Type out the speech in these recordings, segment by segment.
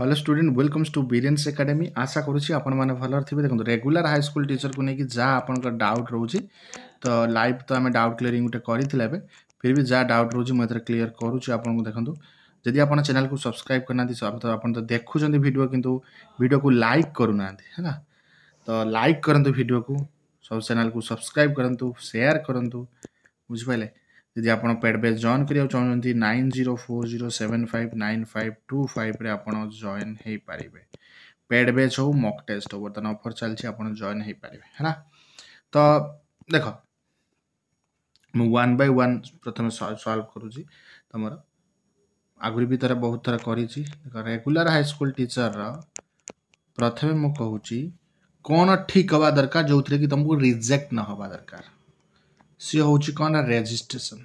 hello student welcomes to Brilliance Academy আশা করছি আপনার ভালরে থাকবে দেখুন রেগুলার হাইস্কুল টিচরকে নিয়ে যা আপনার ডাউট রয়েছে তো লাইভ তো আমি ডাউট ক্লিয়ারিং গোটে করে এবে ফির বি যা ডাউট রয়েছে মু এতে ক্লিয়ার করুছি আপনার দেখুন যদি আপনার চ্যানেলকে সবসক্রাইব করে না আপনার তো দেখুছেন ভিডিও কিন্তু ভিডিওকে লাইক করু না হ্যাঁ তো লাইক করতু ভিডিওকে সব চ্যানেলকে সবসক্রাইব করতু সেয়ার করতু বুঝিপারে ଯଦି ଆପଣ ପେଡ୍ ବ୍ୟାଚ୍ ଜଏନ୍ କରିବାକୁ ଚାହୁଁଛନ୍ତି nine zero four zero seven five nine five two ଫାଇଭ୍ରେ ଆପଣ ଜଏନ୍ ହୋଇପାରିବେ ପେଡ୍ ବ୍ୟାଚ୍ ହେଉ ମକ୍ ଟେଷ୍ଟ ହେଉ ବର୍ତ୍ତମାନ ଅଫର୍ ଚାଲିଛି ଆପଣ ଜଏନ୍ ହୋଇପାରିବେ ହେଲା ତ ଦେଖ ମୁଁ ୱାନ୍ ବାଇ ୱାନ୍ ପ୍ରଥମେ ସଲ୍ଭ କରୁଛି ତୁମର ଆଗରୁ ବି ଥରେ ବହୁତ ଥର କରିଛି ଦେଖ ରେଗୁଲାର ହାଇସ୍କୁଲ ଟିଚରର ପ୍ରଥମେ ମୁଁ କହୁଛି କ'ଣ ଠିକ୍ ହେବା ଦରକାର ଯେଉଁଥିରେ କି ତୁମକୁ ରିଜେକ୍ଟ ନ ହେବା ଦରକାର सी हूँ कौन रेजिस्ट्रेशन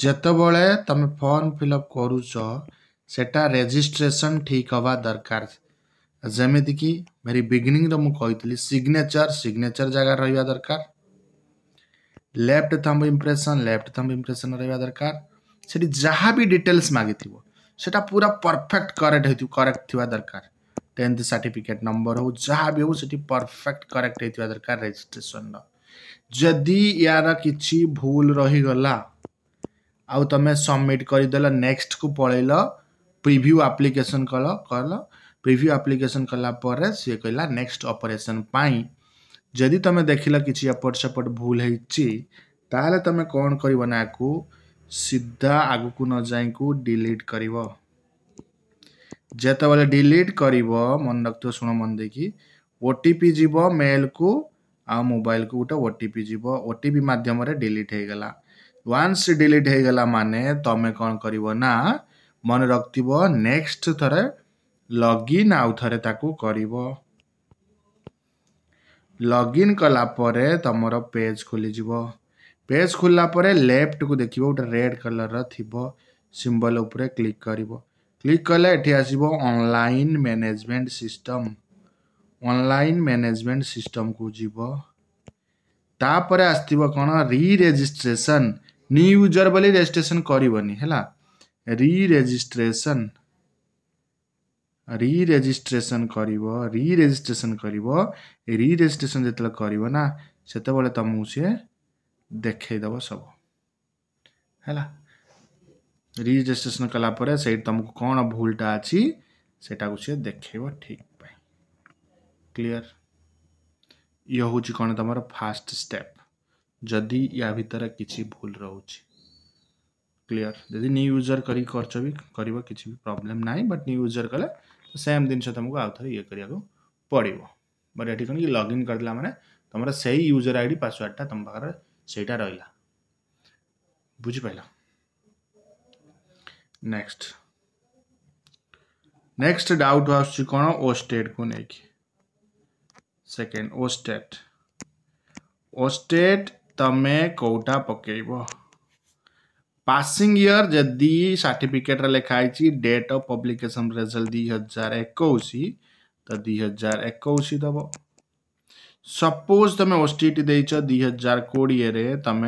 जोबले तुम फर्म फिलअप करटा रेजिट्रेसन ठीक हवा दरकार जमीती कि मेरी बिगनिंग रु कही सिग्नेचर सिग्नेचर जगह रहा दरकार left thumb impression left thumb impression रहा दरकार से जहाँ भी डिटेल्स मागि सेटा पूरा परफेक्ट करेक्ट हो करेक्ट थी दरकार टेन्थ सार्टिफिकेट नंबर हो जहाँ भी हो परफेक्ट करेक्ट हो दरकार रेजिट्रेसन ଯଦି ୟାର କିଛି ଭୁଲ ରହିଗଲା ଆଉ ତୁମେ ସବମିଟ୍ କରିଦେଲ ନେକ୍ସଟକୁ ପଳେଇଲ ପ୍ରିଭ୍ୟୁ ଆପ୍ଲିକେସନ୍ କଲ କଲ ପ୍ରିଭ୍ୟୁ ଆପ୍ଲିକେସନ୍ କଲା ପରେ ସିଏ କହିଲା ନେକ୍ସଟ ଅପରେସନ୍ ପାଇଁ ଯଦି ତୁମେ ଦେଖିଲ କିଛି ଏପଟ ସେପଟ ଭୁଲ ହେଇଛି ତାହେଲେ ତୁମେ କ'ଣ କରିବ ନା ଆକୁ ସିଧା ଆଗକୁ ନ ଯାଇକୁ ଡିଲିଟ୍ କରିବ ଯେତେବେଳେ ଡିଲିଟ୍ କରିବ ମନେ ରଖୁଥିବ ଶୁଣ ମନେ ଦେଇକି ଓ ଟି ପି ଯିବ ମେଲ୍କୁ ଆଉ ମୋବାଇଲ୍କୁ ଗୋଟେ ଓ ଟି ପି ଯିବ ଓ ଟି ପି ମାଧ୍ୟମରେ ଡିଲିଟ୍ ହେଇଗଲା ୱାନ୍ସ ଡିଲିଟ୍ ହେଇଗଲା ମାନେ ତୁମେ କ'ଣ କରିବ ନା ମନେ ରଖିଥିବ ନେକ୍ସଟ ଥରେ ଲଗ୍ଇନ୍ ଆଉ ଥରେ ତାକୁ କରିବ ଲଗ୍ଇନ୍ କଲା ପରେ ତୁମର ପେଜ୍ ଖୋଲିଯିବ ପେଜ୍ ଖୋଲିଲା ପରେ ଲେଫ୍ଟକୁ ଦେଖିବ ଗୋଟେ ରେଡ଼୍ କଲର୍ର ଥିବ ସିମ୍ବଲ୍ ଉପରେ କ୍ଲିକ୍ କରିବ କ୍ଲିକ୍ କଲେ ଏଠି ଆସିବ online management system online management system को जीव तापर आसव कौन रिरेजिस्ट्रेसन न्यू यूजर बोली रेजिट्रेसन करेजिट्रेसन रिरेजिट्रेसन कर रिरेजिट्रेसन कर रिरेजिट्रेसन जो कर तुमको सी देखेदेव सब है रिरेजिट्रेसन कलापर से तुमको कौन भूलटा अच्छी से देख ठीक क्लीयर तो ये हूँ कौन तुम फास्ट स्टेप जदि या भितर कि भूल रोच क्लीयर जदि न्यू यूजर कर कि प्रोब्लेम ना बट न्यू यूजर कले तो सेम जिन तुमको आउ थे ये पड़ो बट ये कौन कि लगइन कर दिला तुम से ही यूजर आई डी पासवर्डटा तुम पाखे से रहा बुझिपाल नेक्स्ट नेक्स्ट डाउट आस कौन ओ स्टेट को लेकिन सेकेंड ओस्टेट ओस्टेट तमें कौटा पकेब पासिंग ईयर जदि सार्टिफिकेट लिखाई डेट अफ पब्लिकेसन रिजल्ट दि हजार एक तो दि हजार एक दब सपोज तुम ओस्टी ओस्टेट दे हजार कोड़े तुम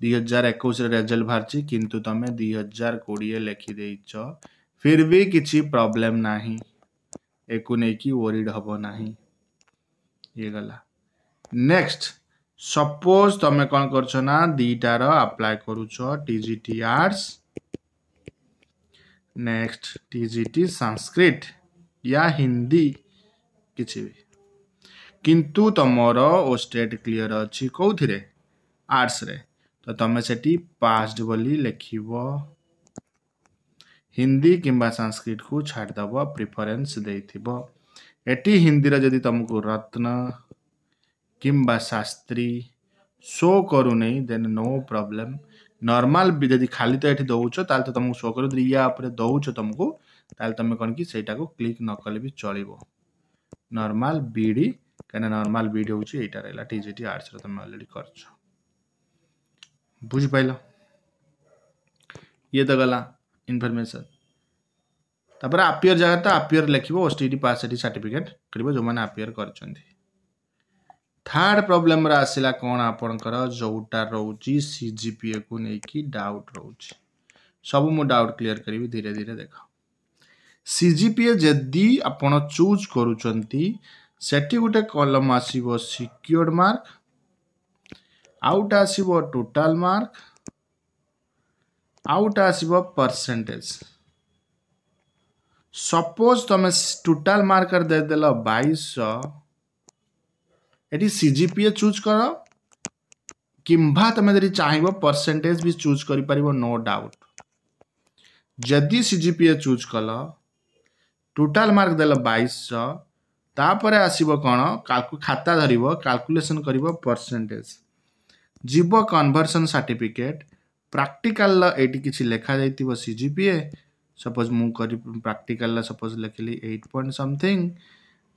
दि हजार एक रेजल्ट बाहर किंतु तुम दि हजार कोड़े लिखिद फिर भी कि प्रॉब्लम ना एक नहीं कि ओरीड हम नहीं ये गला नेक्स्ट सपोज तुम्हें कौन कर दीटार आप्लाय कर आर्ट्स नेक्स्ट टीजीटी संस्कृत या हिंदी किसी भी किंतु तुमर ओ स्टेट क्लीयर अच्छी कौ थे आर्ट्स तो तुम्हें से पास्ट बोली लिख हिंदी किंबा संस्कृत को छाड़दब प्रिफरेन्स दे थी ଏଠି ହିନ୍ଦୀରେ ଯଦି ତୁମକୁ ରତ୍ନ କିମ୍ବା ଶାସ୍ତ୍ରୀ ଶୋ କରୁନି ଦେନ୍ ନୋ ପ୍ରୋବ୍ଲେମ୍ ନର୍ମାଲ୍ ବି ଯଦି ଖାଲି ତ ଏଠି ଦେଉଛ ତାହେଲେ ତ ତୁମକୁ ଶୋ କରିବ ଯଦି ୟା ଉପରେ ଦେଉଛ ତୁମକୁ ତାହେଲେ ତୁମେ କ'ଣ କି ସେଇଟାକୁ କ୍ଲିକ୍ ନ କଲେ ବି ଚଳିବ ନର୍ମାଲ୍ ବିଡ଼ି କାହିଁକିନା ନର୍ମାଲ୍ ବିଡ଼ି ହେଉଛି ଏଇଟା ରହିଲା ଟି ଜି ଟି ଆର୍ଟ୍ସରେ ତୁମେ ଅଲରେଡ଼ି କରିଛ ବୁଝିପାରିଲ ଇଏ ତ ଗଲା ଇନଫର୍ମେସନ୍ तापर आपिययर जगह तो आपिययर लिखे ओ स्टी डी पास सार्टिफिकेट कर जो मैंने आपिययर कर थार्ड प्रोब्लेम आसला कौन आपणकर जोटा रोच सी जि को लेकिन डाउट रोच सब मु डाउट क्लीयर करी धीरे धीरे देख सी जि जदि आप चूज करोटे कलम आसो सिक्योर्ड मार्क आउट आसो टोटाल मार्क आउट आसो परसेंटेज सपोज तुम टोटाल मार्कर देदेल बैश ये C G P A choose कर किंवा तुम जब चाहब परसेंटेज भी चूज कर नो डाउट जदि C G P A choose कल टोटाल मार्क देल बैश ତାପରେ ଆସିବ କ'ଣ ଖାତା ଧରିବ କାଲକୁଲେସନ୍ କରିବ ପରସେଣ୍ଟେଜ୍ ଯିବ କନଭର୍ସନ୍ ସାର୍ଟିଫିକେଟ୍ ପ୍ରାକ୍ଟିକାଲ୍ର ଏଇଠି କିଛି ଲେଖାଯାଇଥିବ C G P A suppose म प्राक्टिकल सपोज लेखि एट पोइन्ट समथिङ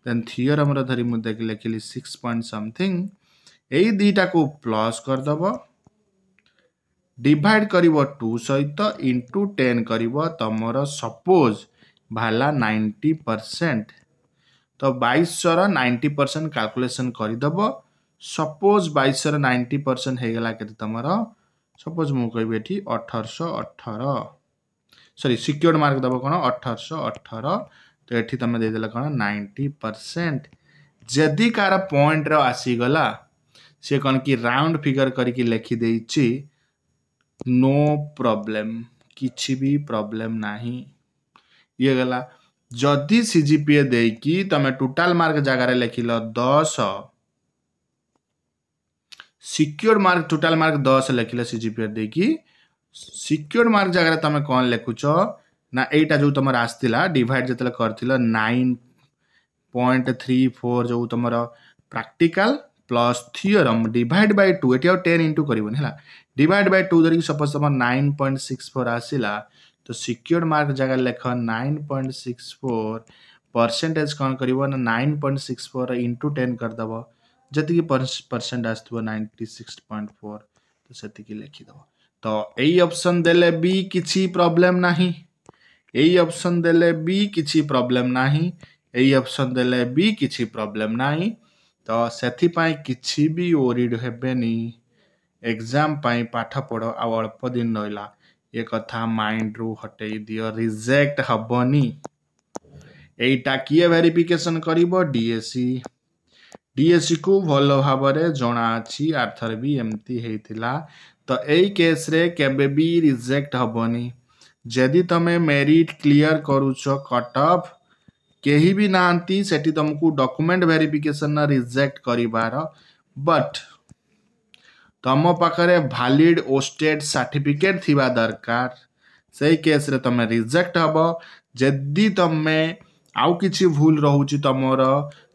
देन थियरम्र धरी लेखि सिक्स 6 समथिङ ए दुईटा कु प्लस सहित इन्टु टेन कि तमर सपोज भाला नाइटी त बइस र नाइन्टी कालकुलेसन गरिदेब सपोज बइस र नाइन्टी पर्सेन्ट हुन्छ तपोज म कि अठर सरी सिक्योर्ड मार्क देव कौन अठरश अठर तो ये तुम देदेल कौन नाइंटी परसेंट जदि कार पॉइंट आसीगला सी कौन कि राउंड फिगर करके लिखिदे नो प्रॉब्लम किसी भी प्रॉब्लम ना ये गला जदि सी जी पी ए दे कि तुम टोटाल मार्क जगार लिखिल दस सिक्योर मार्क टोटाल मार्क दस लिखिल सी जी पी ए दे सिक्योर्ड मार्क जगार तुम कौन लिखुच ना यहाँ जो तुम आसला डिवाइड जो कर नाइन पॉइंट थ्री फोर जो तुम practical plus theorem divide by two ये टेन इंटू करवन डिवाइड बै टू धरिक सपोज तुम नाइन पॉइंट सिक्स फोर आसला तो सिक्योर्ड मार्क जगह लेख nine point six four percentage कौन कर nine point six four into ten करदेव जी परसेंट आस नाइंटी सिक्स पॉइंट फोर तो से लिखिदेव ତ ଏଇ ଅପସନ୍ ଦେଲେ ବି କିଛି ପ୍ରୋବ୍ଲେମ୍ ନାହିଁ ଏଇ ଅପସନ୍ ଦେଲେ ବି କିଛି ପ୍ରୋବ୍ଲେମ୍ ନାହିଁ ଏଇ ଅପସନ୍ ଦେଲେ ବି କିଛି ପ୍ରୋବ୍ଲେମ୍ ନାହିଁ ତ ସେଥିପାଇଁ କିଛି ବି ଓରିଡ଼ ହେବେନି ଏକ୍ଜାମ୍ ପାଇଁ ପାଠ ପଢ଼ ଆଉ ଅଳ୍ପ ଦିନ ରହିଲା ଏ କଥା ମାଇଣ୍ଡରୁ ହଟେଇ ଦିଅ ରିଜେକ୍ଟ ହେବନି ଏଇଟା କିଏ ଭେରିଫିକେସନ୍ କରିବ ଡିଏସି ଡିଏସିକୁ ଭଲ ଭାବରେ ଜଣାଅଛି ଆର୍ଥର ବି ଏମିତି ହେଇଥିଲା तो यही केस रे केबे भी रिजेक्ट हबनी जदि तमे मेरिट क्लियर करुछ कट ऑफ भी नांती से तुमको डॉक्यूमेंट वेरिफिकेशन ना रिजेक्ट कर बट तुम पाखे वैलिड ओस्टेड सर्टिफिकेट थीबा दरकार सही केस रे तमे रिजेक्ट हबो जदि तुम्हें आउ किछि भूल रहउ छी तमोर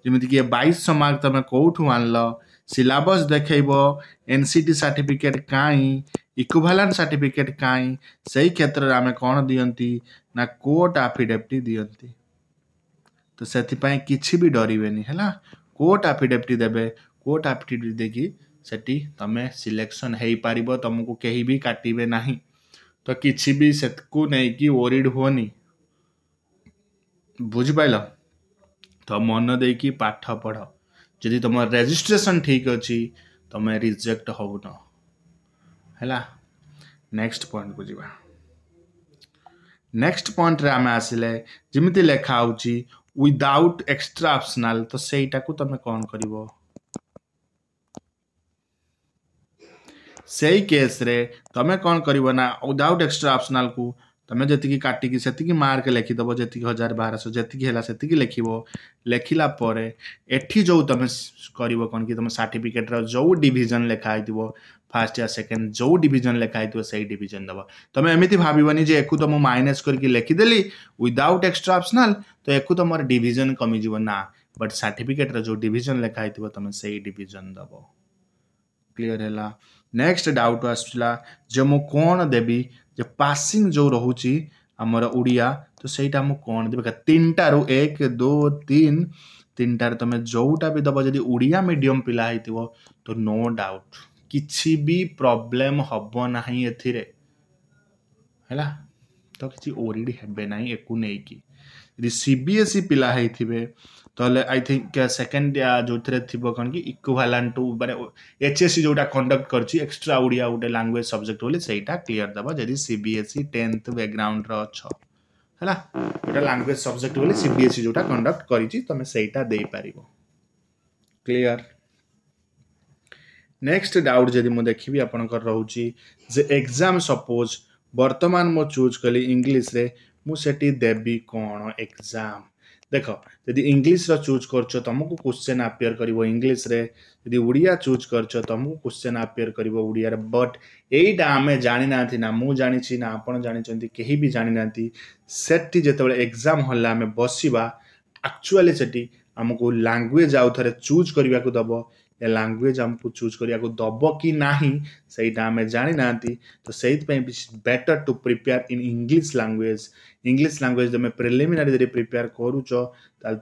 जिमिति के 22 मार्क तमे कोठु आनलो सिलेबस देखेब एन सी टी सार्टिफिकेट कहीं इक्वालान सार्टिफिकेट कहीं से क्षेत्र में आम कौन दिंती ना कोर्ट आफिडेविट दिखती तो से कि भी डरवे है कोर्ट आफिडेविट देवे कोर्ट आफिडेविट देखी से तुम सिलेक्शन हो पार तुमको कहीं भी काटे ना तो किसी भी से कि ओरीड हुनी बुझ तो मन कि पाठ पढ़ ଯଦି ତୁମ ରେଜିଷ୍ଟ୍ରେସନ୍ ଠିକ୍ ଅଛି ତୁମେ ରିଜେକ୍ଟ ହେଉନ ହେଲା ନେକ୍ସଟ ପଏଣ୍ଟକୁ ଯିବା ନେକ୍ସଟ ପଏଣ୍ଟରେ ଆମେ ଆସିଲେ ଯେମିତି ଲେଖା ହେଉଛି ୱିଦାଉଟ୍ ଏକ୍ସଟ୍ରା ଅପ୍ସନାଲ୍ ତ ସେଇଟାକୁ ତୁମେ କ'ଣ କରିବ ସେଇ କେସ୍ରେ ତୁମେ କ'ଣ କରିବ ନା ୱିଦାଉଟ୍ ଏକ୍ସଟ୍ରା ଅପ୍ସନାଲ୍କୁ तुम जी काटिकी से मार्क लिखिदेव जी हजार बार शह जी से लिख लिखला जो तुम कर कौन सार्टिफिकेट रो डिजन लिखाई थो फास्ट या सेकेंड जो डिजन लिखाही थोड़ा से डिजन दब तुम एमती भावनी जो तुम माइनस करके लिखिदेली विदउट एक्सट्रा अप्सनाल तो एक तुम डिजन कमिजी ना बट सार्टिफिकेट रो डिजन लिखाई थोड़ा तुम से ही डिजन दब क्लीयर है नेक्स्ट डाउट आसला जो मुझ कौन देवी ଯେ ପାସିଂ ଯେଉଁ ରହୁଛି ଆମର ଓଡ଼ିଆ ତ ସେଇଟା ମୁଁ କ'ଣ ଦେବି ତିନିଟାରୁ ଏକ ଦୁଇ ତିନି ତିନିଟାରେ ତୁମେ ଯେଉଁଟା ବି ଦେବ ଯଦି ଓଡ଼ିଆ ମିଡ଼ିୟମ୍ ପିଲା ହେଇଥିବ ତ ନୋ ଡାଉଟ୍ କିଛି ବି ପ୍ରୋବ୍ଲେମ୍ ହେବ ନାହିଁ ଏଥିରେ ହେଲା ତ କିଛି ଓରିଡ଼ି ହେବେ ନାହିଁ ଏକୁ ନେଇକି ଯଦି ସି ବି ଏସ୍ ଇ ପିଲା ହେଇଥିବେ তাহলে আই থিঙ্ক সেকেন্ড ଯେଉଁଥିରେ ଥିବ କ'ଣ କି ଇକ୍ୟୁଭାଲାଣ୍ଟ ଟୁ ମାନେ ଏଚ୍ ଏସ୍ ସି ଯେଉଁଟା କଣ୍ଡକ୍ଟ କରିଛି ଏକ୍ସଟ୍ରା ଓଡ଼ିଆ ଗୋଟେ ଲାଙ୍ଗୁଏଜ ସବଜେକ୍ଟ ବୋଲି ସେଇଟା କ୍ଲିଅର ଦେବ ଯଦି C B S C tenth ବ୍ୟାକ୍ଗ୍ରାଉଣ୍ଡର ଅଛ ହେଲା ଯେଉଁଟା ଲାଙ୍ଗୁଏଜ ସବଜେକ୍ଟ ବୋଲି ସି ବି ଏସ୍ ସି ଯେଉଁଟା କଣ୍ଡକ୍ଟ କରିଛି ତୁମେ ସେଇଟା ଦେଇପାରିବ କ୍ଲିଅର ନେକ୍ସଟ ଡାଉଟ୍ ଯଦି ମୁଁ ଦେଖିବି ଆପଣଙ୍କର ରହୁଛି ଯେ ଏକ୍ଜାମ୍ ସପୋଜ୍ ବର୍ତ୍ତମାନ ମୁଁ ଚୁଜ୍ କଲି ଇଂଲିଶରେ ମୁଁ ସେଠି ଦେବି କ'ଣ ଏକ୍ଜାମ୍ ଦେଖ ଯଦି ଇଂଲିଶର ଚୁଜ୍ କରୁଛ ତୁମକୁ କୋଶ୍ଚେନ୍ ଆପିୟର କରିବ ଇଂଲିଶରେ ଯଦି ଓଡ଼ିଆ ଚୁଜ୍ କରିଛ ତୁମକୁ କୋଶ୍ଚେନ୍ ଆପିୟର କରିବ ଓଡ଼ିଆରେ ବଟ୍ ଏଇଟା ଆମେ ଜାଣିନାହାନ୍ତି ନା ମୁଁ ଜାଣିଛି ନା ଆପଣ ଜାଣିଛନ୍ତି କେହି ବି ଜାଣିନାହାନ୍ତି ସେଠି ଯେତେବେଳେ ଏକ୍ଜାମ୍ ହଲ୍ରେ ଆମେ ବସିବା ଆକ୍ଚୁଆଲି ସେଠି ଆମକୁ ଲାଙ୍ଗୁଏଜ୍ ଆଉ ଥରେ ଚୁଜ୍ କରିବାକୁ ଦେବ ए लांगुएज आमको चूज कर दब कि ना नहीं आम जाणी ना तो से better to prepare in English language English language तुम प्रिमिनारी जब प्रिपेयर करुच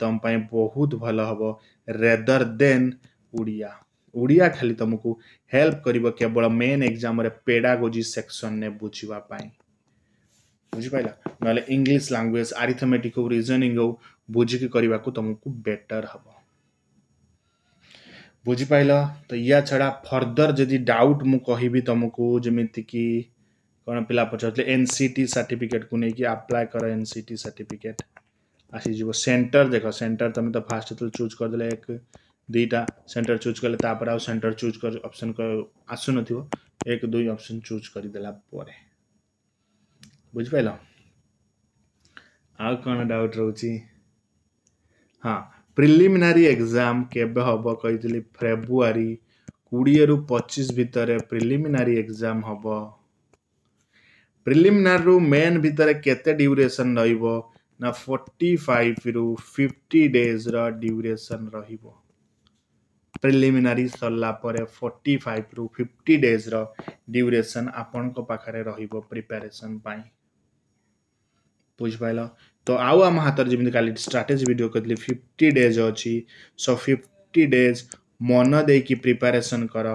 तुम्हें बहुत भल हम रेदर देन उड़िया उड़िया खाली तुमको हेल्प कर केवल मेन एग्जाम पेडागोजी सेक्शन ने बुझाप बुझिपाल ना इंग्लीश लांगुएज आरिथमेटिक हो रिजनिंग हो बुझिकी तुमको बेटर हम ବୁଝିପାଇଲ ତ ୟା ଛଡ଼ା ଫର୍ଦର୍ ଯଦି ଡାଉଟ୍ ମୁଁ କହିବି ତୁମକୁ ଯେମିତିକି କ'ଣ ପିଲା ପଚାରୁଥିଲେ ଏନ୍ ସି ଟି ସାର୍ଟିଫିକେଟ୍କୁ ନେଇକି ଆପ୍ଲାଏ କର ଏନ୍ ସି ଟି ସାର୍ଟିଫିକେଟ୍ ଆସିଯିବ ସେଣ୍ଟର୍ ଦେଖ ସେଣ୍ଟର୍ ତୁମେ ତ ଫାର୍ଷ୍ଟ ଯେତେବେଳେ ଚୁଜ୍ କରିଦେଲେ ଏକ ଦୁଇଟା ସେଣ୍ଟର୍ ଚୁଜ୍ କଲେ ତାପରେ ଆଉ ସେଣ୍ଟର୍ ଚୁଜ୍ କରି ଅପସନ୍ ଆସୁନଥିବ ଏକ ଦୁଇ ଅପସନ୍ ଚୁଜ୍ କରିଦେଲା ପରେ ବୁଝିପାରିଲ ଆଉ କ'ଣ ଡାଉଟ୍ ରହୁଛି ହଁ ପ୍ରିଲିମିନାରି ଏକ୍ଜାମ୍ କେବେ ହେବ କହିଥିଲି ଫେବୃଆରୀ କୋଡ଼ିଏରୁ ପଚିଶ ଭିତରେ ପ୍ରିଲିମିନାରି ଏକ୍ଜାମ୍ ହେବ ପ୍ରିଲିମିନାରିରୁ ମେନ୍ ଭିତରେ କେତେ ଡ୍ୟୁରେସନ୍ ରହିବ ନା ଫର୍ଟି ଫାଇଭରୁ ଫିଫ୍ଟି ଡେଜ୍ର ଡ୍ୟୁରେସନ୍ ରହିବ ପ୍ରିଲିମିନାରି ସରିଲା ପରେ ଫର୍ଟି ଫାଇଭରୁ ଫିଫ୍ଟି ଡେଜ୍ର ଡ୍ୟୁରେସନ୍ ଆପଣଙ୍କ ପାଖରେ ରହିବ ପ୍ରିପାରେସନ୍ ପାଇଁ ବୁଝି ପାଇଲ ତ ଆଉ ଆମ ହାତରେ ଯେମିତି କାଲି ଷ୍ଟ୍ରାଟେଜି ଭିଡ଼ିଓ କରିଥିଲି ଫିଫ୍ଟି ଡେଜ୍ ଅଛି ସୋ ଫିଫ୍ଟି ଡେଜ୍ ମନ ଦେଇକି ପ୍ରିପାରେସନ୍ କର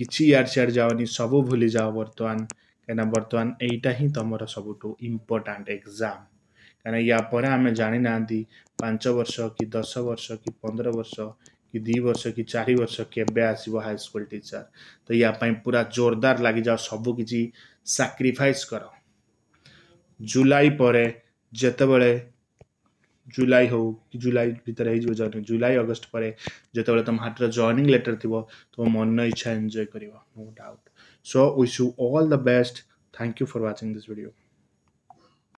କିଛି ଇଆଡ଼େ ସିଆଡ଼େ ଯାଅନି ସବୁ ଭୁଲିଯାଅ ବର୍ତ୍ତମାନ କାହିଁକିନା ବର୍ତ୍ତମାନ ଏଇଟା ହିଁ ତୁମର ସବୁଠୁ ଇମ୍ପୋର୍ଟାଣ୍ଟ ଏକ୍ଜାମ୍ କାହିଁକିନା ୟା ପରେ ଆମେ ଜାଣିନାହାନ୍ତି ପାଞ୍ଚ ବର୍ଷ କି ଦଶ ବର୍ଷ କି ପନ୍ଦର ବର୍ଷ କି ଦୁଇ ବର୍ଷ କି ଚାରି ବର୍ଷ କେବେ ଆସିବ ହାଇସ୍କୁଲ ଟିଚର୍ ତ ୟା ପାଇଁ ପୁରା ଜୋରଦାର ଲାଗିଯାଅ ସବୁ କିଛି ସାକ୍ରିଫାଇସ୍ କର जुलाई पर जोबले जुलाई हो कि जुलाई भितर हो जर्नी जुलाई अगस्ट पर जोबले तुम हाथ जर्निंग लेटर थी तुम मन इच्छा एंजय कर no doubt so wish you all the best thank you for watching this video